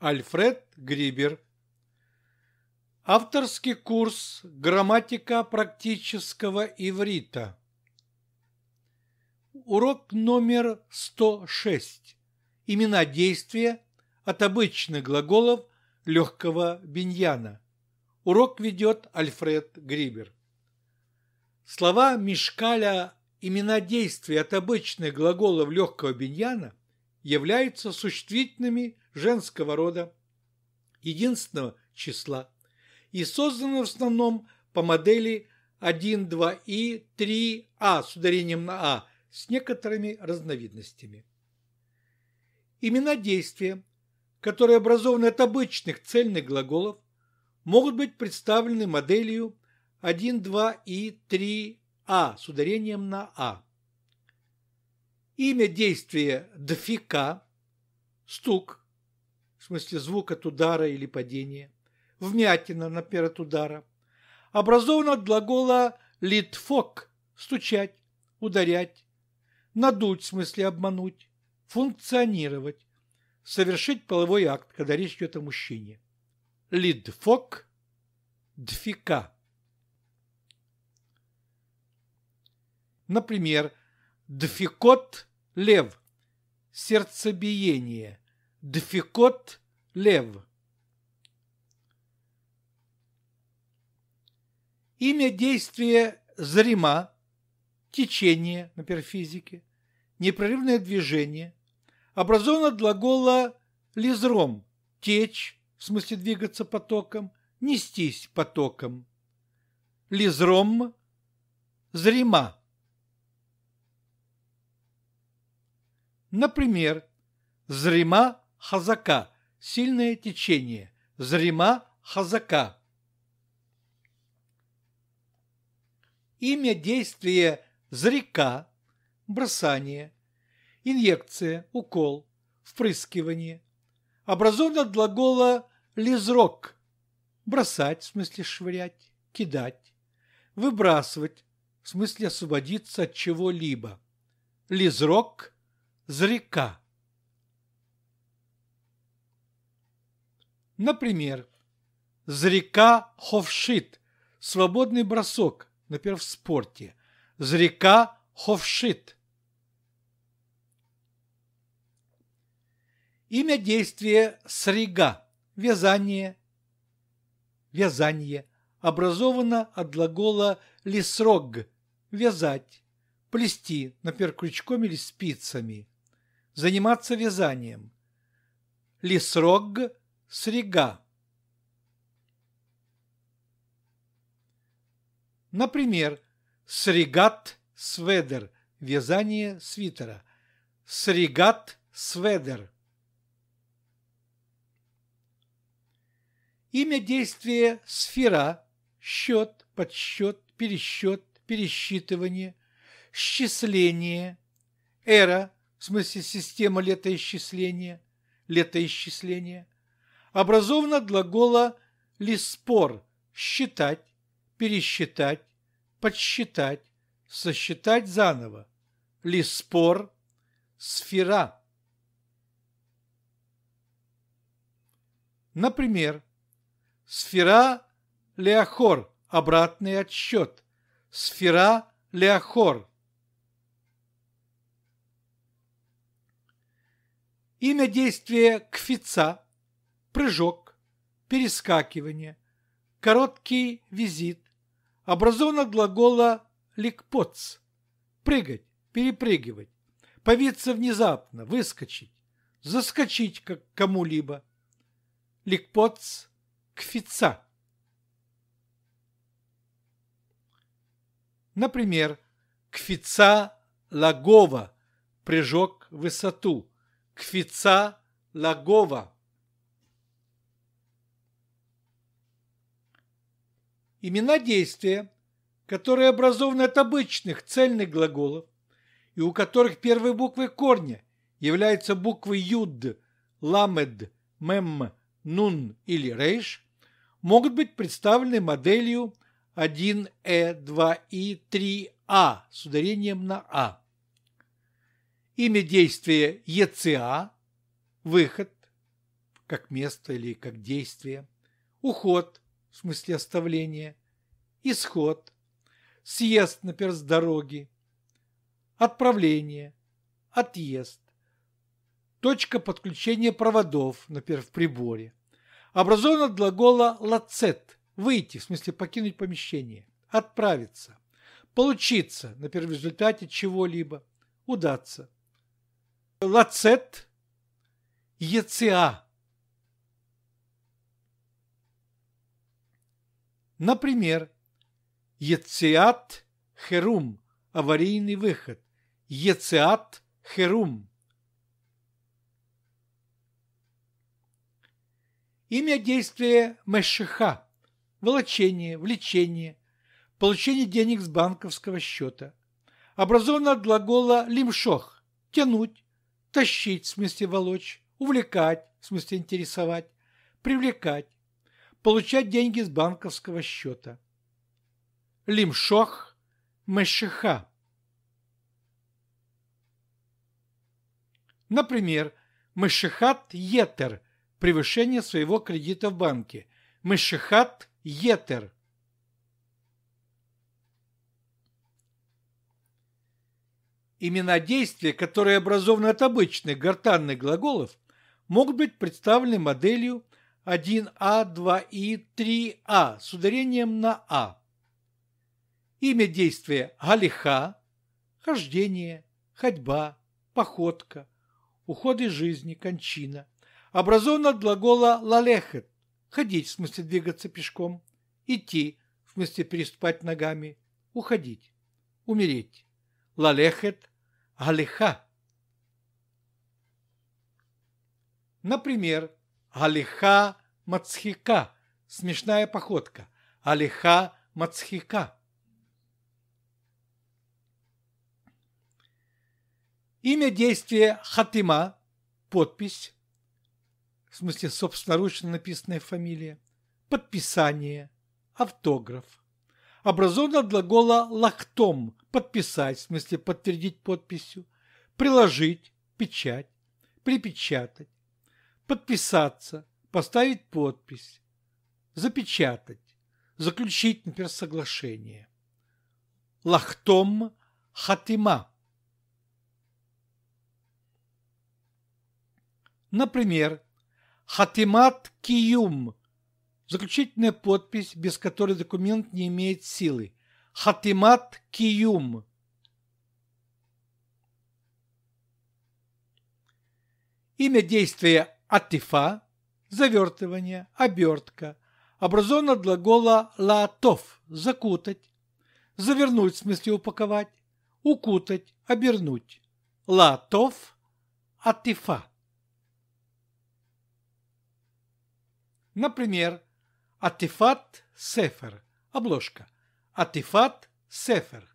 Альфред Грибер. Авторский курс «Грамматика практического иврита». Урок номер 106. Имена действия от обычных глаголов легкого биньяна. Урок ведет Альфред Грибер. Слова Мишкаля «имена действия от обычных глаголов легкого биньяна» являются существительными женского рода единственного числа и созданы в основном по модели 1, 2 и 3а с ударением на а с некоторыми разновидностями. Имена действия, которые образованы от обычных цельных глаголов, могут быть представлены моделью 1, 2 и 3а с ударением на а. Имя действия дфика, стук, в смысле звук от удара или падения, вмятина, например, от удара, образовано от глагола литфок, стучать, ударять, надуть, в смысле обмануть, функционировать, совершить половой акт, когда речь идет о мужчине. Лидфок – дфика. Например, дфикот лев, сердцебиение, дефикот, лев. Имя действия зрима, течение, на перфизике, непрерывное движение, образовано от глагола лизром, течь, в смысле двигаться потоком, нестись потоком. Лизром, зрима Например, зрима хазака – сильное течение, зрима хазака. Имя действия зрика – бросание, инъекция, укол, впрыскивание. Образовано от глагола «лизрок» – бросать, в смысле швырять, кидать, выбрасывать, в смысле освободиться от чего-либо. Лизрок – зрека. Например, зрека ховшит – свободный бросок, например, в спорте. Зрека ховшит. Имя действия – срига, вязание, вязание, образовано от глагола лисрог – вязать, плести, например, крючком или спицами – заниматься вязанием. Лисрогг – срига, Например, сригат сведер – вязание свитера. сригат сведер. Имя действия сфера – счет, подсчет, пересчет, пересчитывание, счисление, эра – в смысле система летоисчисления, летоисчисления, образовано от глагола «лиспор» – считать, пересчитать, подсчитать, сосчитать заново. Лиспор – сфера. Например, сфера Леохор – обратный отсчет, сфера Леохор Имя действия кфица, прыжок, перескакивание, короткий визит, образовано глагола ликпоц, прыгать, перепрыгивать, повиться внезапно, выскочить, заскочить как кому-либо. Ликпоц кфица. Например, кфица лагова, прыжок в высоту – кфица лагова. Имена действия, которые образованы от обычных цельных глаголов и у которых первые буквы корня являются буквы юд, ламед, мем, нун или рейш, могут быть представлены моделью 1э, 2и, 3а с ударением на а Имя действия ЕЦА – выход, как место или как действие, уход, в смысле оставления исход, съезд, например, с дороги, отправление, отъезд, точка подключения проводов, например, в приборе. Образован от глагола «лацет» – выйти, в смысле покинуть помещение, отправиться, получиться, например, в результате чего-либо, удаться – Лацет ЕЦА, Например, Ециат Херум – аварийный выход. Ециат Херум. Имя действия Мешиха – волочение, влечение, получение денег с банковского счета. Образовано от глагола лимшох – тянуть, тащить, в смысле волочь, увлекать, в смысле интересовать, привлекать, получать деньги с банковского счета. Лимшох Мешиха. Например, Мешихат Етер – превышение своего кредита в банке. Мешихат Етер – Имена действия, которые образованы от обычных гортанных глаголов, могут быть представлены моделью 1А, 2И, 3А с ударением на А. Имя действия – галиха, хождение, ходьба, походка, уход из жизни, кончина. Образовано от глагола лалехет – ходить, в смысле двигаться пешком, идти, в смысле переступать ногами, уходить, умереть лалехет галиха. Например, галиха мацхика – смешная походка, алиха мацхика – Имя действия Хатима, подпись, в смысле собственноручно написанная фамилия, подписание, автограф образован от глагола «лактом» – подписать, в смысле подтвердить подписью, приложить, печать, припечатать, подписаться, поставить подпись, запечатать, заключить, например, соглашение. Лахтом хатима. Например, хатимат киюм Заключительная подпись, без которой документ не имеет силы. Хатимат Киюм. Имя действия атифа, завертывание, обертка, образовано от глагола латов – закутать, завернуть в смысле упаковать, укутать, обернуть. Латов – атифа. Например, Атифат Сефер. Обложка. Атифат Сефер.